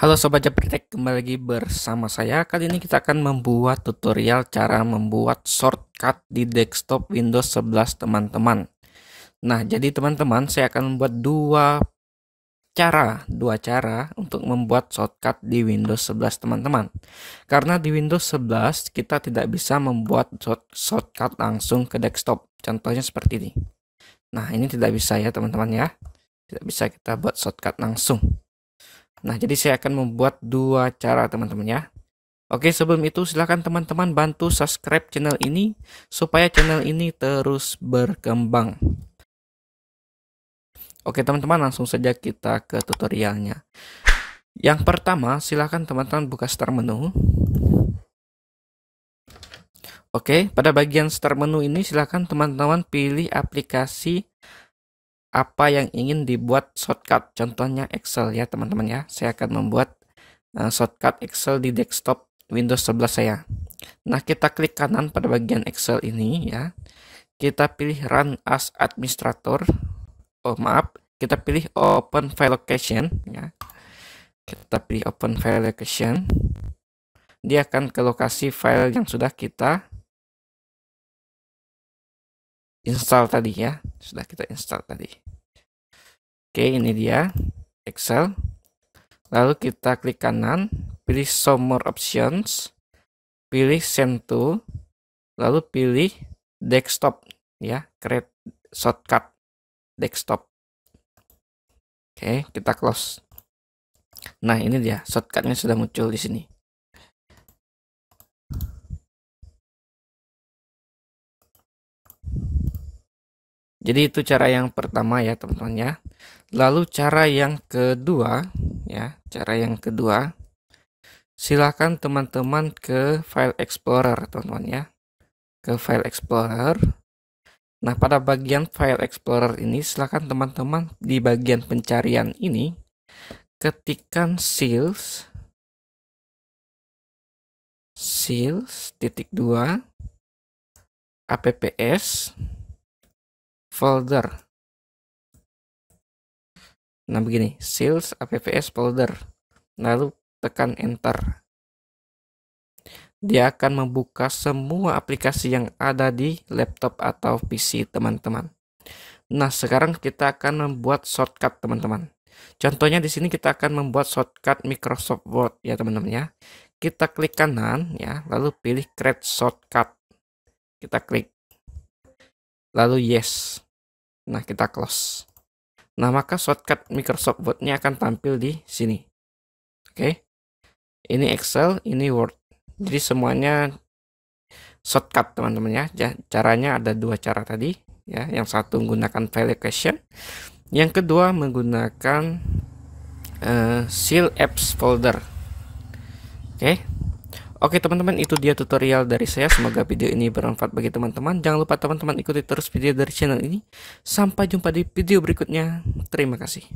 Halo Sobat Jepretek, kembali lagi bersama saya. Kali ini kita akan membuat tutorial cara membuat shortcut di desktop Windows 11 teman-teman. Nah, jadi teman-teman saya akan membuat dua cara, dua cara untuk membuat shortcut di Windows 11 teman-teman. Karena di Windows 11 kita tidak bisa membuat shortcut langsung ke desktop. Contohnya seperti ini. Nah, ini tidak bisa ya teman-teman ya. Tidak bisa kita buat shortcut langsung. Nah, jadi saya akan membuat dua cara teman-teman ya. Oke, sebelum itu silahkan teman-teman bantu subscribe channel ini supaya channel ini terus berkembang. Oke teman-teman, langsung saja kita ke tutorialnya. Yang pertama, silahkan teman-teman buka start menu. Oke, pada bagian start menu ini silahkan teman-teman pilih aplikasi apa yang ingin dibuat shortcut. Contohnya Excel ya teman-teman ya. Saya akan membuat uh, shortcut Excel di desktop Windows 11 saya. Nah kita klik kanan pada bagian Excel ini ya. Kita pilih Run as Administrator. Oh maaf, kita pilih Open File Location ya. Kita pilih Open File Location. Dia akan ke lokasi file yang sudah kita install tadi ya sudah kita install tadi oke ini dia Excel lalu kita klik kanan pilih show more options pilih send to lalu pilih desktop ya create shortcut desktop oke kita close nah ini dia shortcutnya sudah muncul di sini Jadi itu cara yang pertama ya teman-teman ya. Lalu cara yang kedua ya, cara yang kedua silakan teman-teman ke file explorer teman-teman ya. Ke file explorer. Nah, pada bagian file explorer ini silakan teman-teman di bagian pencarian ini ketikkan sales sales titik 2 apps folder. Nah begini, sales apps folder. Lalu tekan enter. Dia akan membuka semua aplikasi yang ada di laptop atau PC teman-teman. Nah, sekarang kita akan membuat shortcut teman-teman. Contohnya di sini kita akan membuat shortcut Microsoft Word ya teman-teman ya. Kita klik kanan ya, lalu pilih create shortcut. Kita klik. Lalu yes. Nah, kita close. Nah, maka shortcut Microsoft Word-nya akan tampil di sini. Oke. Okay. Ini Excel, ini Word. Jadi semuanya shortcut, teman-teman ya. Caranya ada dua cara tadi, ya. Yang satu menggunakan file location, yang kedua menggunakan uh, seal apps folder. Oke, Oke teman-teman itu dia tutorial dari saya Semoga video ini bermanfaat bagi teman-teman Jangan lupa teman-teman ikuti terus video dari channel ini Sampai jumpa di video berikutnya Terima kasih